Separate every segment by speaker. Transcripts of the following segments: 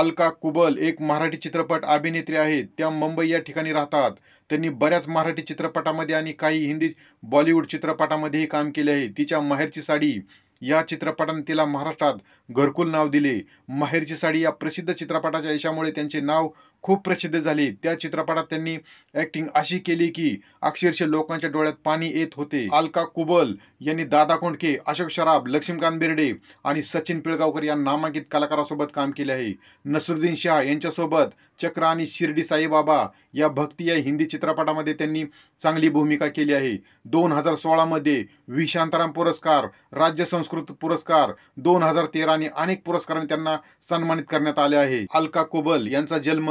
Speaker 1: अलका कुबल एक मराठी चित्रपट अभिनेत्री आहेत त्या मुंबई या ठिकाणी राहतात त्यांनी बऱ्याच मराठी चित्रपटामध्ये आणि काही हिंदी बॉलिवूड चित्रपटामध्येही काम केले आहे तिच्या माहेरची साडी या चित्रपटाने तिला महाराष्ट्रात घरकुल नाव दिले माहेरची साडी या प्रसिद्ध चित्रपटाच्या यशामुळे त्यांचे नाव खूप प्रसिद्ध झाली त्या चित्रपटात त्यांनी ॲक्टिंग अशी केली की अक्षरशः लोकांच्या डोळ्यात पाणी येत होते अलका कुबल यांनी दादा कोंडके अशोक शराब लक्ष्मीकांत बिर्डे आणि सचिन पिळगावकर या नामांकित कलाकारासोबत काम केले आहे नसरुद्दीन शाह यांच्यासोबत चक्र आणि शिर्डी साईबाबा या भक्ती या हिंदी चित्रपटामध्ये त्यांनी चांगली भूमिका केली आहे दोन हजार सोळामध्ये विशांताराम पुरस्कार राज्य संस्कृत पुरस्कार दोन हजार आणि अनेक पुरस्कारांनी त्यांना सन्मानित करण्यात आले आहे अलका कुबल यांचा जन्म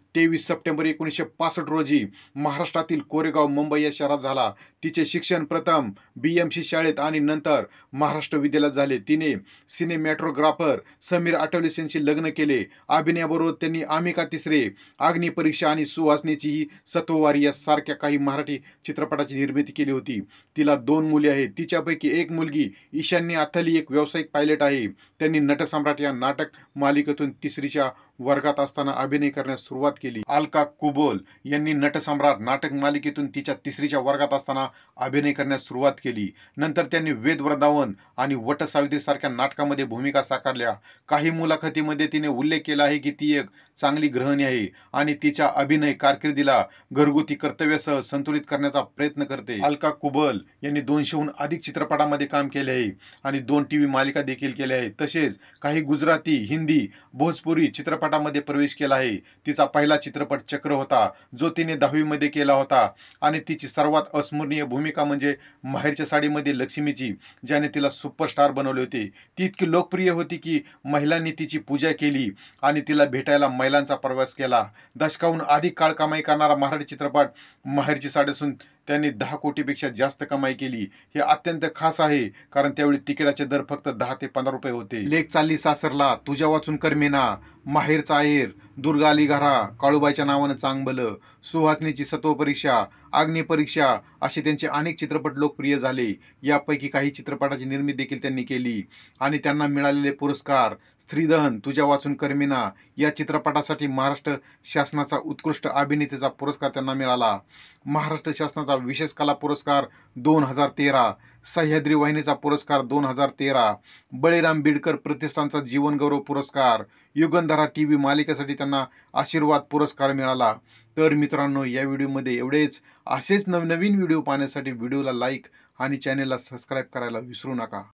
Speaker 1: तेवीस सप्टेंबर एकोणीसशे पासष्ट रोजी महाराष्ट्रातील कोरेगाव मुंबई या शहरात झाला तिचे शिक्षण प्रथम बी एम सी शाळेत आणि नंतर महाराष्ट्र विद्यालयात झाले तिने सिनेमॅट्रोग्राफर समीर यांची लग्न केले अभिनयाबरोबर त्यांनी आमिका तिसरे अग्निपरीक्षा आणि सुवासनेची ही सत्ववारी यासारख्या काही मराठी चित्रपटाची निर्मिती केली होती तिला दोन मुले आहेत तिच्यापैकी एक मुलगी ईशान्य अथली एक व्यावसायिक पायलट आहे त्यांनी नटसम्राट या नाटक मालिकेतून तिसरीच्या वर्गात असताना अभिनय करण्यास सुरुवात केली अलका कुबोल यांनी नटसम्राट नाटक मालिकेतून तिच्या तिसरीच्या वर्गात असताना अभिनय करण्यास सुरुवात केली नंतर त्यांनी वेद वेदवृंदावन आणि वटसावित्री सारख्या नाटकामध्ये भूमिका साकारल्या काही मुलाखतीमध्ये तिने उल्लेख केला आहे की ती एक चांगली ग्रहणी आहे आणि तिच्या अभिनय कारकिर्दीला घरगुती कर्तव्यासह संतुलित करण्याचा प्रयत्न करते अलका कुबल यांनी दोनशेहून अधिक चित्रपटामध्ये काम केले आहे आणि दोन टी व्ही मालिका देखील केल्या आहेत तसेच काही गुजराती हिंदी भोजपुरी चित्रपटामध्ये प्रवेश केला आहे तिचा पहिला पहिला चित्रपट चक्र होता जो तिने दहावीमध्ये केला होता आणि तिची सर्वात अस्मरणीय भूमिका म्हणजे माहेरच्या साडीमध्ये लक्ष्मीची ज्याने तिला सुपरस्टार बनवले होते ती इतकी लोकप्रिय होती की महिलांनी तिची पूजा केली आणि तिला भेटायला महिलांचा प्रवास केला दशकाहून अधिक काळ कमाई करणारा मराठी चित्रपट माहेरची साडी असून त्यांनी दहा कोटीपेक्षा जास्त कमाई केली हे अत्यंत खास आहे कारण त्यावेळी तिकिटाचे दर फक्त दहा ते पंधरा रुपये होते लेख चालली सासरला तुझ्या वाचून करमेना माहेरचा आहेर दुर्गा अली घरा काळूबाईच्या नावानं चांगबलं सुहासनीची सत्वपरीक्षा अग्निपरीक्षा असे त्यांचे अनेक चित्रपट लोकप्रिय झाले यापैकी काही चित्रपटाची निर्मिती देखील त्यांनी केली आणि त्यांना मिळालेले पुरस्कार स्त्रीदहन तुझ्या वाचून कर्मिना या चित्रपटासाठी महाराष्ट्र शासनाचा उत्कृष्ट अभिनेतेचा पुरस्कार त्यांना मिळाला महाराष्ट्र शासनाचा विशेष कला पुरस्कार दोन हजार तेरा सह्याद्री वाहिनीचा पुरस्कार दोन हजार तेरा बळीराम बिडकर प्रतिष्ठानचा जीवनगौरव पुरस्कार युगंधरा टी व्ही मालिकेसाठी त्यांना आशीर्वाद पुरस्कार मिळाला तर मित्रांनो या व्हिडिओमध्ये एवढेच असेच नवनवीन व्हिडिओ पाहण्यासाठी व्हिडिओला लाईक आणि चॅनेलला सबस्क्राईब करायला विसरू नका